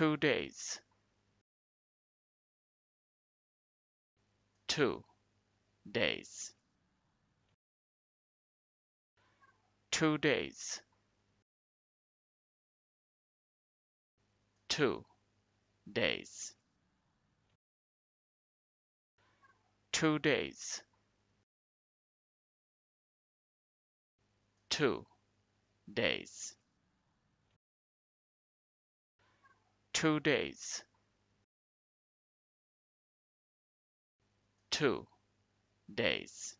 two days. 2 days 2 days 2 days 2 days 2 days two days. Two days.